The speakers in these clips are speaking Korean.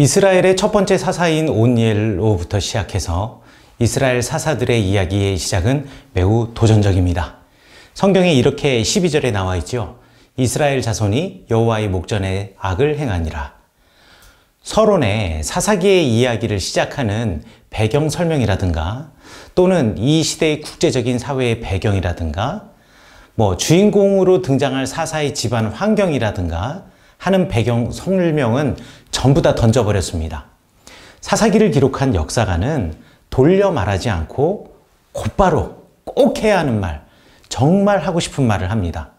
이스라엘의 첫 번째 사사인 온니엘로부터 시작해서 이스라엘 사사들의 이야기의 시작은 매우 도전적입니다. 성경에 이렇게 12절에 나와 있죠. 이스라엘 자손이 여호와의 목전에 악을 행하니라. 서론에 사사기의 이야기를 시작하는 배경 설명이라든가 또는 이 시대의 국제적인 사회의 배경이라든가 뭐 주인공으로 등장할 사사의 집안 환경이라든가 하는 배경 성명은 전부 다 던져버렸습니다. 사사기를 기록한 역사가는 돌려 말하지 않고 곧바로 꼭 해야 하는 말, 정말 하고 싶은 말을 합니다.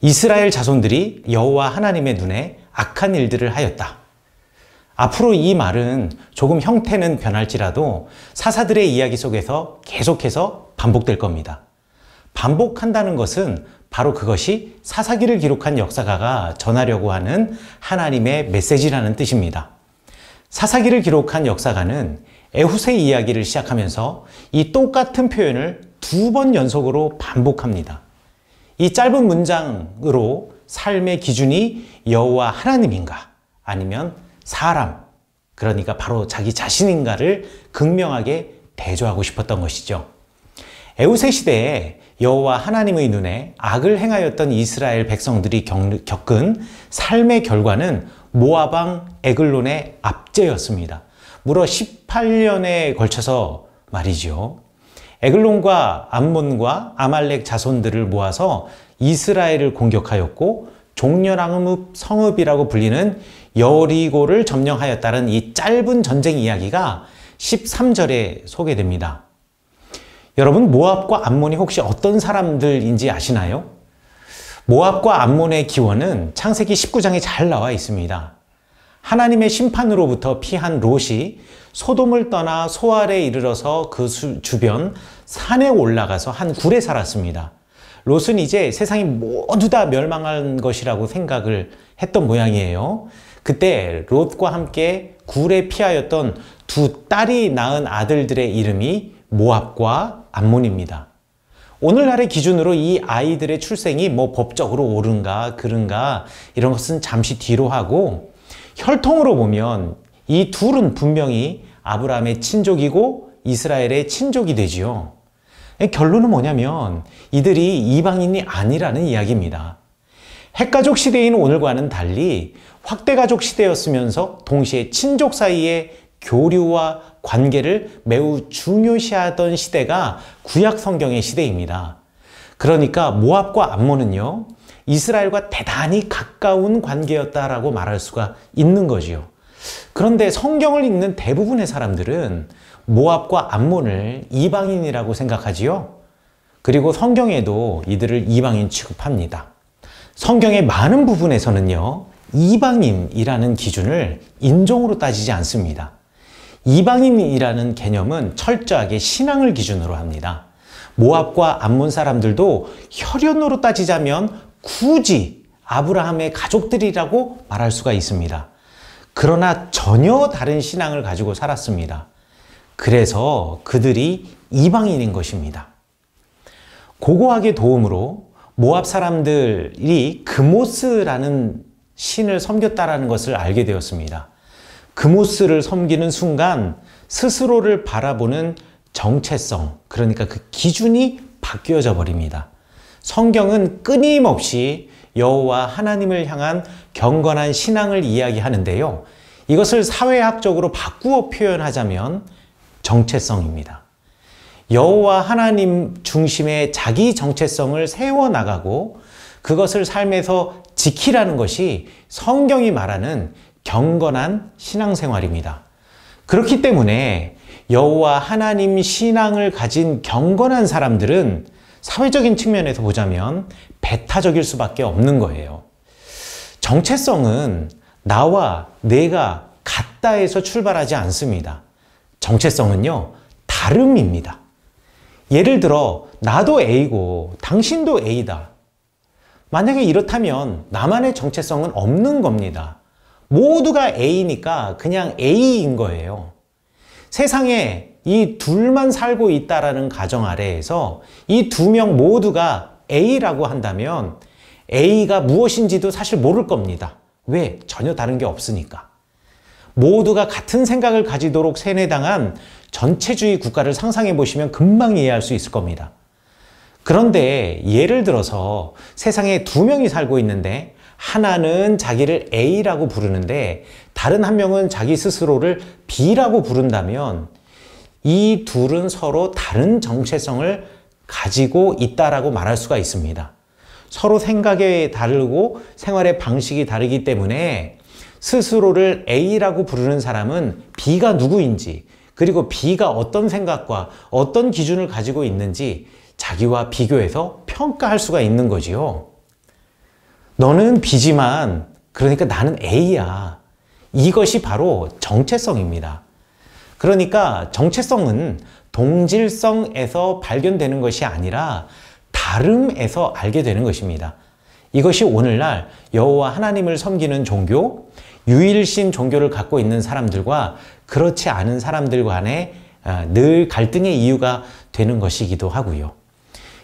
이스라엘 자손들이 여호와 하나님의 눈에 악한 일들을 하였다. 앞으로 이 말은 조금 형태는 변할지라도 사사들의 이야기 속에서 계속해서 반복될 겁니다. 반복한다는 것은 바로 그것이 사사기를 기록한 역사가가 전하려고 하는 하나님의 메시지라는 뜻입니다. 사사기를 기록한 역사가는 에후세 이야기를 시작하면서 이 똑같은 표현을 두 번 연속으로 반복합니다. 이 짧은 문장으로 삶의 기준이 여호와 하나님인가 아니면 사람 그러니까 바로 자기 자신인가를 극명하게 대조하고 싶었던 것이죠. 에우세 시대에 여호와 하나님의 눈에 악을 행하였던 이스라엘 백성들이 겪은 삶의 결과는 모아방 에글론의 압제였습니다. 무려 18년에 걸쳐서 말이죠. 에글론과 암몬과 아말렉 자손들을 모아서 이스라엘을 공격하였고 종려랑의 성읍이라고 불리는 여리고를 점령하였다는 이 짧은 전쟁 이야기가 13절에 소개됩니다. 여러분 모압과 암몬이 혹시 어떤 사람들인지 아시나요? 모압과 암몬의 기원은 창세기 19장에 잘 나와 있습니다. 하나님의 심판으로부터 피한 롯이 소돔을 떠나 소알에 이르러서 그 주변 산에 올라가서 한 굴에 살았습니다. 롯은 이제 세상이 모두 다 멸망한 것이라고 생각을 했던 모양이에요. 그때 롯과 함께 굴에 피하였던 두 딸이 낳은 아들들의 이름이 모압과 암몬입니다. 오늘날의 기준으로 이 아이들의 출생이 뭐 법적으로 옳은가 그른가 이런 것은 잠시 뒤로 하고 혈통으로 보면 이 둘은 분명히 아브라함의 친족이고 이스라엘의 친족이 되지요. 결론은 뭐냐면 이들이 이방인이 아니라는 이야기입니다. 핵가족 시대인 오늘과는 달리 확대가족 시대였으면서 동시에 친족 사이에 교류와 관계를 매우 중요시하던 시대가 구약 성경의 시대입니다. 그러니까 모압과 암몬은요. 이스라엘과 대단히 가까운 관계였다라고 말할 수가 있는 거지요. 그런데 성경을 읽는 대부분의 사람들은 모압과 암몬을 이방인이라고 생각하지요. 그리고 성경에도 이들을 이방인 취급합니다. 성경의 많은 부분에서는요. 이방인이라는 기준을 인종으로 따지지 않습니다. 이방인이라는 개념은 철저하게 신앙을 기준으로 합니다. 모압과 암몬 사람들도 혈연으로 따지자면 굳이 아브라함의 가족들이라고 말할 수가 있습니다. 그러나 전혀 다른 신앙을 가지고 살았습니다. 그래서 그들이 이방인인 것입니다. 고고학의 도움으로 모압 사람들이 그모스라는 신을 섬겼다라는 것을 알게 되었습니다. 그모스를 섬기는 순간 스스로를 바라보는 정체성, 그러니까 그 기준이 바뀌어져 버립니다. 성경은 끊임없이 여호와 하나님을 향한 경건한 신앙을 이야기하는데요. 이것을 사회학적으로 바꾸어 표현하자면 정체성입니다. 여호와 하나님 중심의 자기 정체성을 세워 나가고 그것을 삶에서 지키라는 것이 성경이 말하는 경건한 신앙생활입니다. 그렇기 때문에 여호와 하나님 신앙을 가진 경건한 사람들은 사회적인 측면에서 보자면 배타적일 수밖에 없는 거예요. 정체성은 나와 내가 같다에서 출발하지 않습니다. 정체성은요, 다름입니다. 예를 들어, 나도 A고 당신도 A다. 만약에 이렇다면 나만의 정체성은 없는 겁니다. 모두가 A니까 그냥 A인 거예요. 세상에 이 둘만 살고 있다라는 가정 아래에서 이 두 명 모두가 A라고 한다면 A가 무엇인지도 사실 모를 겁니다. 왜? 전혀 다른 게 없으니까. 모두가 같은 생각을 가지도록 세뇌당한 전체주의 국가를 상상해 보시면 금방 이해할 수 있을 겁니다. 그런데 예를 들어서 세상에 두 명이 살고 있는데 하나는 자기를 A라고 부르는데 다른 한 명은 자기 스스로를 B라고 부른다면 이 둘은 서로 다른 정체성을 가지고 있다라고 말할 수가 있습니다. 서로 생각이 다르고 생활의 방식이 다르기 때문에 스스로를 A라고 부르는 사람은 B가 누구인지 그리고 B가 어떤 생각과 어떤 기준을 가지고 있는지 자기와 비교해서 평가할 수가 있는 거지요. 너는 B지만 그러니까 나는 A야. 이것이 바로 정체성입니다. 그러니까 정체성은 동질성에서 발견되는 것이 아니라 다름에서 알게 되는 것입니다. 이것이 오늘날 여호와 하나님을 섬기는 종교, 유일신 종교를 갖고 있는 사람들과 그렇지 않은 사람들 간의 아, 늘 갈등의 이유가 되는 것이기도 하고요.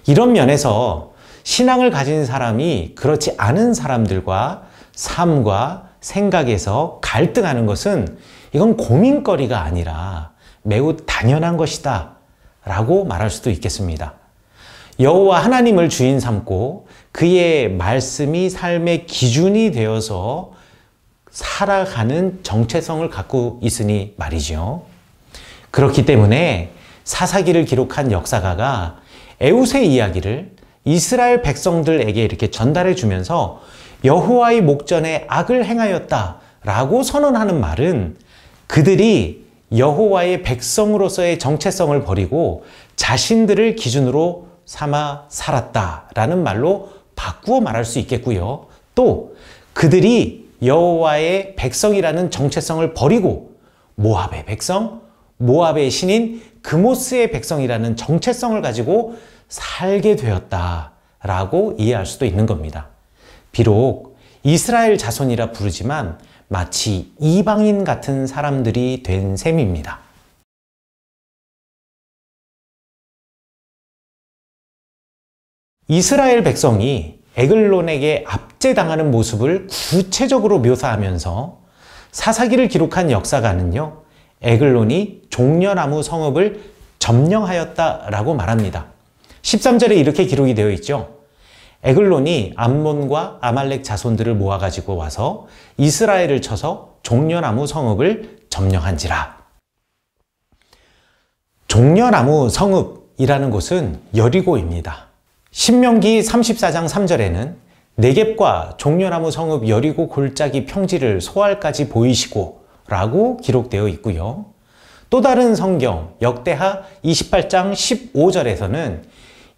이런 면에서 신앙을 가진 사람이 그렇지 않은 사람들과 삶과 생각에서 갈등하는 것은 이건 고민거리가 아니라 매우 당연한 것이다 라고 말할 수도 있겠습니다. 여호와 하나님을 주인 삼고 그의 말씀이 삶의 기준이 되어서 살아가는 정체성을 갖고 있으니 말이죠. 그렇기 때문에 사사기를 기록한 역사가가 에웃의 이야기를 이스라엘 백성들에게 이렇게 전달해 주면서 여호와의 목전에 악을 행하였다 라고 선언하는 말은 그들이 여호와의 백성으로서의 정체성을 버리고 자신들을 기준으로 삼아 살았다 라는 말로 바꾸어 말할 수 있겠고요. 또 그들이 여호와의 백성이라는 정체성을 버리고 모압의 백성, 모압의 신인 그모스의 백성이라는 정체성을 가지고 살게 되었다라고 이해할 수도 있는 겁니다. 비록 이스라엘 자손이라 부르지만 마치 이방인 같은 사람들이 된 셈입니다. 이스라엘 백성이 에글론에게 압제당하는 모습을 구체적으로 묘사하면서 사사기를 기록한 역사가는요, 에글론이 종려나무 성읍을 점령하였다라고 말합니다. 13절에 이렇게 기록이 되어 있죠. 에글론이 암몬과 아말렉 자손들을 모아가지고 와서 이스라엘을 쳐서 종려나무 성읍을 점령한지라. 종려나무 성읍이라는 곳은 여리고입니다. 신명기 34장 3절에는 내갭과 종려나무 성읍 여리고 골짜기 평지를 소알까지 보이시고 라고 기록되어 있고요. 또 다른 성경 역대하 28장 15절에서는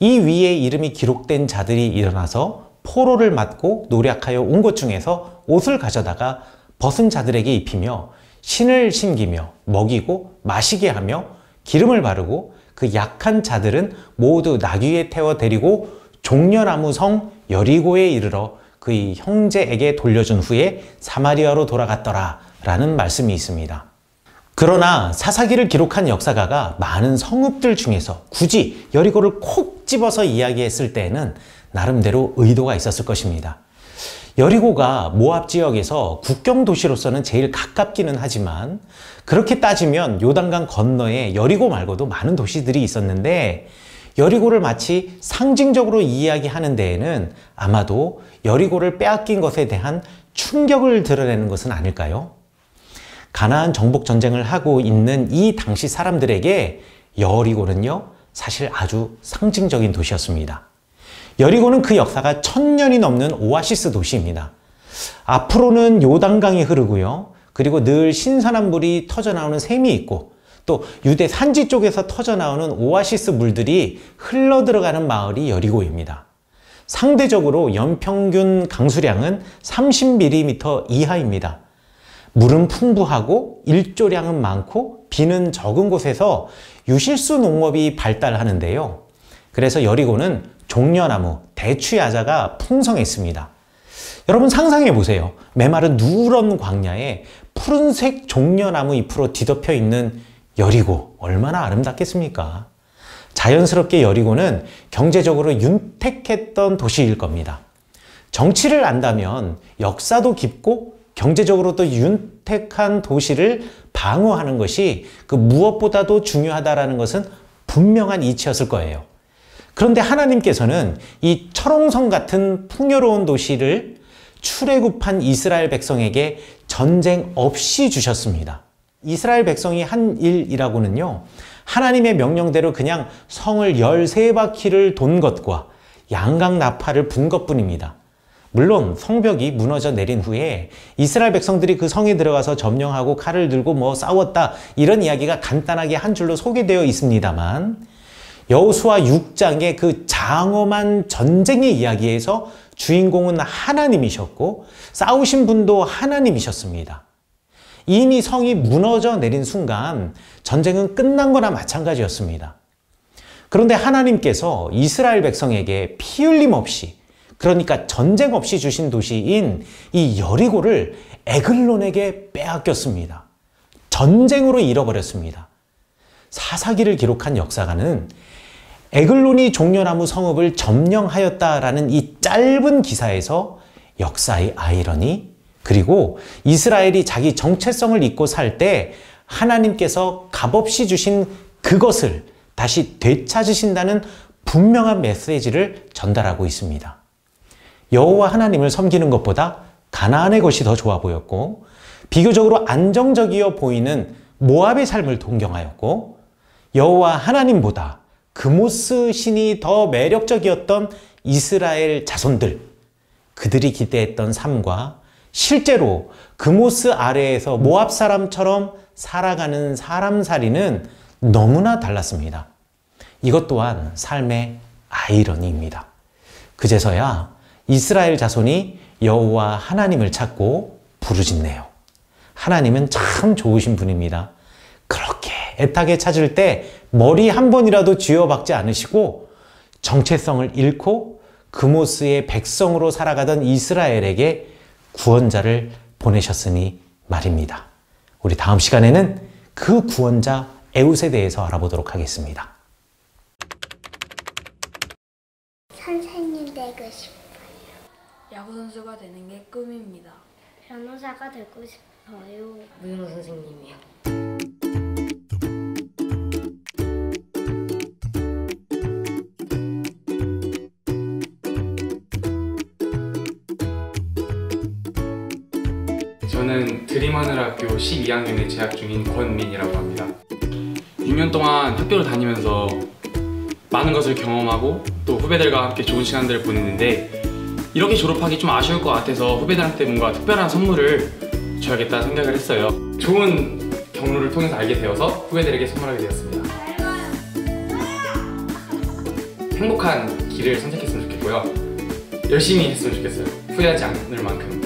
이 위에 이름이 기록된 자들이 일어나서 포로를 맞고 노력하여온 것 중에서 옷을 가져다가 벗은 자들에게 입히며 신을 신기며 먹이고 마시게 하며 기름을 바르고 그 약한 자들은 모두 나귀에 태워 데리고 종려나무 성 여리고에 이르러 그의 형제에게 돌려준 후에 사마리아로 돌아갔더라 라는 말씀이 있습니다. 그러나 사사기를 기록한 역사가가 많은 성읍들 중에서 굳이 여리고를 콕 집어서 이야기했을 때에는 나름대로 의도가 있었을 것입니다. 여리고가 모압 지역에서 국경 도시로서는 제일 가깝기는 하지만 그렇게 따지면 요단강 건너에 여리고 말고도 많은 도시들이 있었는데 여리고를 마치 상징적으로 이야기하는 데에는 아마도 여리고를 빼앗긴 것에 대한 충격을 드러내는 것은 아닐까요? 가나안 정복 전쟁을 하고 있는 이 당시 사람들에게 여리고는요 사실 아주 상징적인 도시였습니다. 여리고는 그 역사가 천년이 넘는 오아시스 도시입니다. 앞으로는 요단강이 흐르고요. 그리고 늘 신선한 물이 터져나오는 샘이 있고 또 유대 산지 쪽에서 터져나오는 오아시스 물들이 흘러들어가는 마을이 여리고입니다. 상대적으로 연평균 강수량은 30mm 이하입니다. 물은 풍부하고 일조량은 많고 비는 적은 곳에서 유실수 농업이 발달하는데요. 그래서 여리고는 종려나무, 대추야자가 풍성했습니다. 여러분 상상해 보세요. 메마른 누런 광야에 푸른색 종려나무 잎으로 뒤덮여 있는 여리고 얼마나 아름답겠습니까? 자연스럽게 여리고는 경제적으로 윤택했던 도시일 겁니다. 정치를 안다면 역사도 깊고 경제적으로 또 윤택한 도시를 방어하는 것이 그 무엇보다도 중요하다라는 것은 분명한 이치였을 거예요. 그런데 하나님께서는 이 철옹성 같은 풍요로운 도시를 출애굽한 이스라엘 백성에게 전쟁 없이 주셨습니다. 이스라엘 백성이 한 일이라고는요. 하나님의 명령대로 그냥 성을 13바퀴를 돈 것과 양강 나팔을 분 것뿐입니다. 물론 성벽이 무너져 내린 후에 이스라엘 백성들이 그 성에 들어가서 점령하고 칼을 들고 뭐 싸웠다 이런 이야기가 간단하게 한 줄로 소개되어 있습니다만 여호수아 6장의 그 장엄한 전쟁의 이야기에서 주인공은 하나님이셨고 싸우신 분도 하나님이셨습니다. 이미 성이 무너져 내린 순간 전쟁은 끝난 거나 마찬가지였습니다. 그런데 하나님께서 이스라엘 백성에게 피 흘림 없이 그러니까 전쟁 없이 주신 도시인 이 여리고를 에글론에게 빼앗겼습니다. 전쟁으로 잃어버렸습니다. 사사기를 기록한 역사가는 에글론이 종려나무 성읍을 점령하였다라는 이 짧은 기사에서 역사의 아이러니 그리고 이스라엘이 자기 정체성을 잊고 살 때 하나님께서 값없이 주신 그것을 다시 되찾으신다는 분명한 메시지를 전달하고 있습니다. 여호와 하나님을 섬기는 것보다 가나안의 것이 더 좋아 보였고 비교적으로 안정적이어 보이는 모압의 삶을 동경하였고 여호와 하나님보다 그모스 신이 더 매력적이었던 이스라엘 자손들 그들이 기대했던 삶과 실제로 그모스 아래에서 모압 사람처럼 살아가는 사람살이는 너무나 달랐습니다. 이것 또한 삶의 아이러니입니다. 그제서야 이스라엘 자손이 여호와 하나님을 찾고 부르짖네요. 하나님은 참 좋으신 분입니다. 그렇게 애타게 찾을 때 머리 한 번이라도 쥐어박지 않으시고 정체성을 잃고 그모스의 백성으로 살아가던 이스라엘에게 구원자를 보내셨으니 말입니다. 우리 다음 시간에는 그 구원자 에웃에 대해서 알아보도록 하겠습니다. 선수가 되는 게 꿈입니다. 변호사가 되고 싶어요. 무용 선생님이요. 저는 드림하늘학교 12학년에 재학 중인 권민이라고 합니다. 6년 동안 학교를 다니면서 많은 것을 경험하고 또 후배들과 함께 좋은 시간들을 보냈는데 이렇게 졸업하기 좀 아쉬울 것 같아서 후배들한테 뭔가 특별한 선물을 줘야겠다 생각을 했어요 좋은 경로를 통해서 알게 되어서 후배들에게 선물하게 되었습니다 행복한 길을 선택했으면 좋겠고요 열심히 했으면 좋겠어요 후회하지 않을 만큼